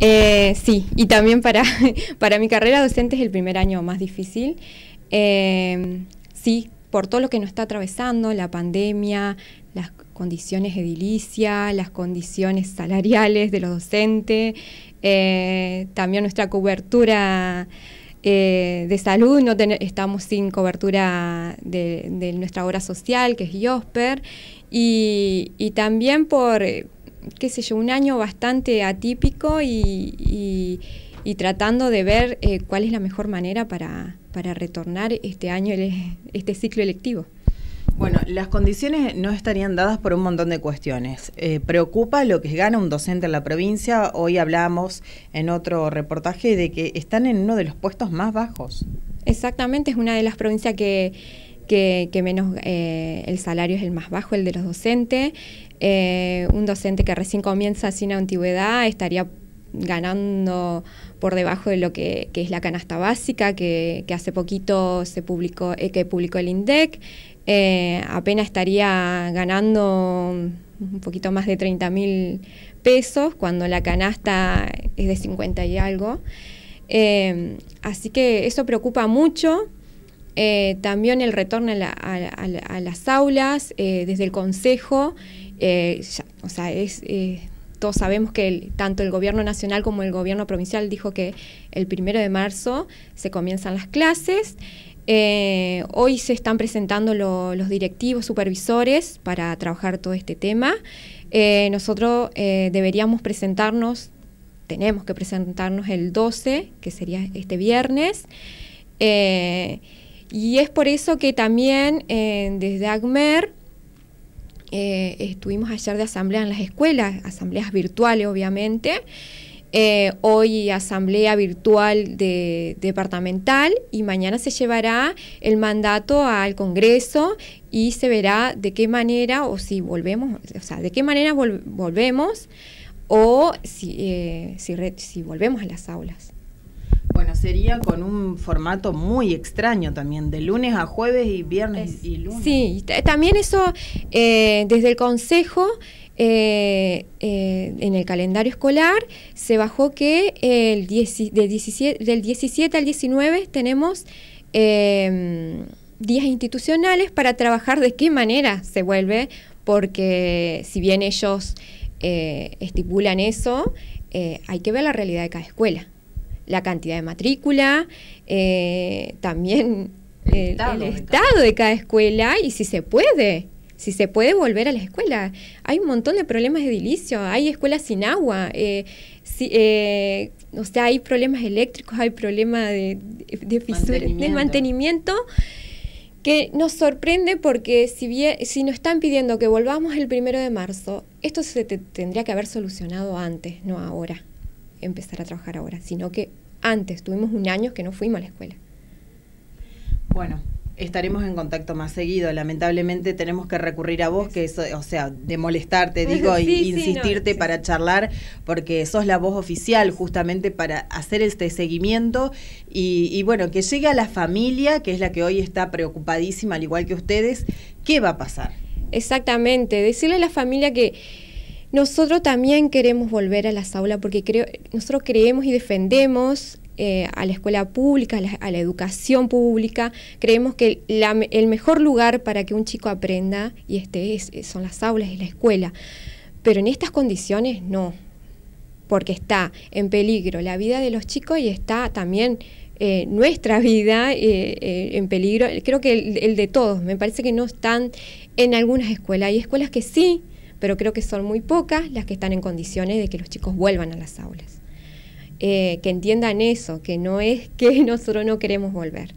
Eh, sí, y también para, para mi carrera docente es el primer año más difícil. Em, sí, por todo lo que nos está atravesando, la pandemia, las condiciones edilicia, las condiciones salariales de los docentes, eh, también nuestra cobertura eh, de salud, no estamos sin cobertura de, nuestra obra social, que es IOSPER, y también por qué sé yo, un año bastante atípico y, tratando de ver eh, cuál es la mejor manera para, retornar este año, este ciclo electivo. Bueno, las condiciones no estarían dadas por un montón de cuestiones. Eh, preocupa lo que gana un docente en la provincia. Hoy hablamos en otro reportaje de que están en uno de los puestos más bajos. Exactamente, es una de las provincias que que, menos eh, el salario es el más bajo, el de los docentes. Eh, un docente que recién comienza sin antigüedad estaría ganando por debajo de lo que, es la canasta básica, que, hace poquito se publicó, eh, que publicó el INDEC. apenas estaría ganando un poquito más de 30 mil pesos cuando la canasta es de 50 y algo. así que eso preocupa mucho eh, también el retorno a, las aulas, eh, desde el Consejo, eh, o sea, todos sabemos que tanto el gobierno nacional como el gobierno provincial dijo que el primero de marzo se comienzan las clases. hoy se están presentando los directivos supervisores para trabajar todo este tema. nosotros deberíamos presentarnos, tenemos que presentarnos el 12, que sería este viernes. Y es por eso que también eh, desde ACMER eh, estuvimos ayer de asamblea en las escuelas, asambleas virtuales obviamente, eh, hoy asamblea virtual departamental y mañana se llevará el mandato al Congreso y se verá de qué manera o si volvemos, o sea, de qué manera volvemos o si volvemos a las aulas. Bueno, sería con un formato muy extraño también, de lunes a jueves y viernes y lunes. Sí, también eso eh, desde el Consejo, eh, eh, en el calendario escolar, se bajó que el del, 17, del 17 al 19 tenemos em, días institucionales para trabajar de qué manera se vuelve, porque si bien ellos estipulan eso, hay que ver la realidad de cada escuela la cantidad de matrícula, eh, también el, estado, de, cada... escuela y si se puede. Si se puede volver a la escuela. Hay un montón de problemas de edilicio, hay escuelas sin agua, eh, eh, o sea, hay problemas eléctricos, hay problemas de, mantenimiento. de mantenimiento que nos sorprende porque si, bien, si nos están pidiendo que volvamos el primero de marzo, esto se tendría que haber solucionado antes, no ahora empezar a trabajar ahora, sino que antes tuvimos un año que no fuimos a la escuela. Bueno, estaremos en contacto más seguido. Lamentablemente tenemos que recurrir a vos, que eso, o sea, de molestarte, digo, insistirte para charlar, porque sos la voz oficial justamente para hacer este seguimiento y, bueno, que llegue a la familia, que es la que hoy está preocupadísima, al igual que ustedes, ¿qué va a pasar? Exactamente, decirle a la familia que nosotros también queremos volver a las aulas porque creo, nosotros creemos y defendemos eh, a la escuela pública, a la, educación pública. Creemos que el mejor lugar para que un chico aprenda, y este es, son las aulas, y la escuela. Pero en estas condiciones no, porque está en peligro la vida de los chicos y está también eh, nuestra vida eh, en peligro, creo que el, el, de todos, me parece que no están en algunas escuelas. Hay escuelas que sí pero creo que son muy pocas las que están en condiciones de que los chicos vuelvan a las aulas. Eh, que entiendan eso, que no es que nosotros no queremos volver.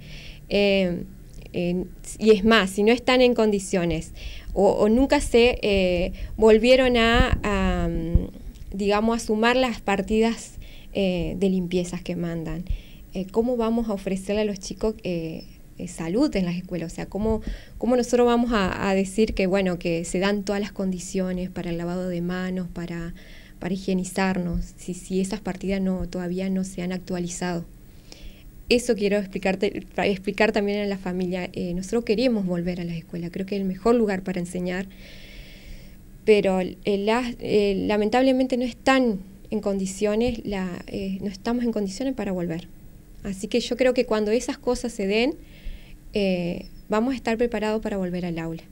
Em, y es más, si no están en condiciones o, nunca se eh, volvieron a, mm, digamos, a sumar las partidas eh, de limpiezas que mandan, ¿cómo vamos a ofrecerle a los chicos eh, salud en las escuelas. O sea, ¿cómo, cómo nosotros vamos a, decir que, bueno, que se dan todas las condiciones para el lavado de manos, para, para higienizarnos, si, si esas partidas no, todavía no se han actualizado? Eso quiero explicarte, explicar también a la familia. Eh, nosotros queremos volver a las escuelas, creo que es el mejor lugar para enseñar, pero eh, lamentablemente no están en condiciones, no estamos en condiciones para volver. Así que yo creo que cuando esas cosas se den, eh, vamos a estar preparados para volver al aula.